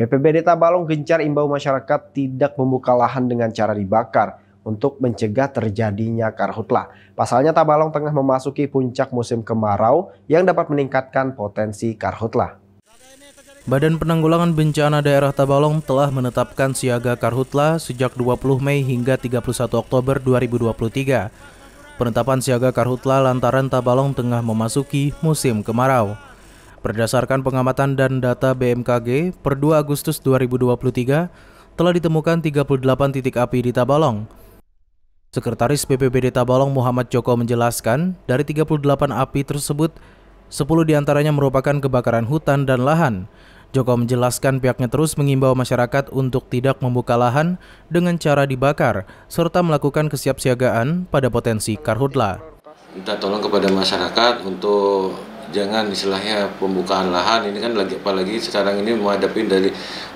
BPBD Tabalong gencar imbau masyarakat tidak membuka lahan dengan cara dibakar untuk mencegah terjadinya karhutlah. Pasalnya Tabalong tengah memasuki puncak musim kemarau yang dapat meningkatkan potensi karhutlah. Badan Penanggulangan Bencana Daerah Tabalong telah menetapkan siaga karhutla sejak 20 Mei hingga 31 Oktober 2023. Penetapan siaga karhutla lantaran Tabalong tengah memasuki musim kemarau. Berdasarkan pengamatan dan data BMKG, per 2 Agustus 2023 telah ditemukan 38 titik api di Tabalong. Sekretaris BPBD Tabalong Muhammad Joko menjelaskan, dari 38 api tersebut, 10 diantaranya merupakan kebakaran hutan dan lahan. Joko menjelaskan pihaknya terus mengimbau masyarakat untuk tidak membuka lahan dengan cara dibakar, serta melakukan kesiapsiagaan pada potensi karhutla. Minta tolong kepada masyarakat untuk jangan istilahnya pembukaan lahan ini kan lagi apalagi sekarang ini menghadapi dari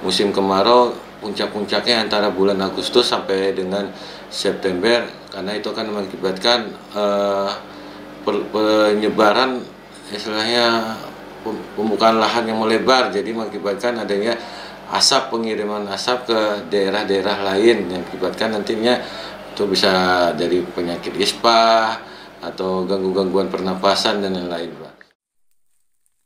musim kemarau puncak-puncaknya antara bulan Agustus sampai dengan September karena itu akan mengakibatkan uh, penyebaran istilahnya pembukaan lahan yang melebar jadi mengakibatkan adanya asap pengiriman asap ke daerah-daerah lain yang mengakibatkan nantinya itu bisa dari penyakit ispa atau ganggu-gangguan pernapasan dan lain-lain,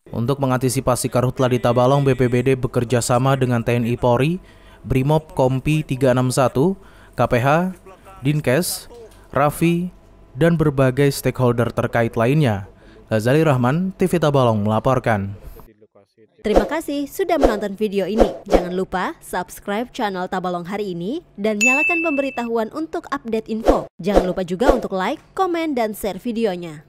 untuk mengantisipasi karhutla di Tabalong, BPBD bekerja sama dengan TNI Polri, Brimob Kompi 361, KPH, Dinkes, Rafi, dan berbagai stakeholder terkait lainnya. Ghazali Rahman, TV Tabalong melaporkan. Terima kasih sudah menonton video ini. Jangan lupa subscribe channel Tabalong hari ini dan nyalakan pemberitahuan untuk update info. Jangan lupa juga untuk like, komen, dan share videonya.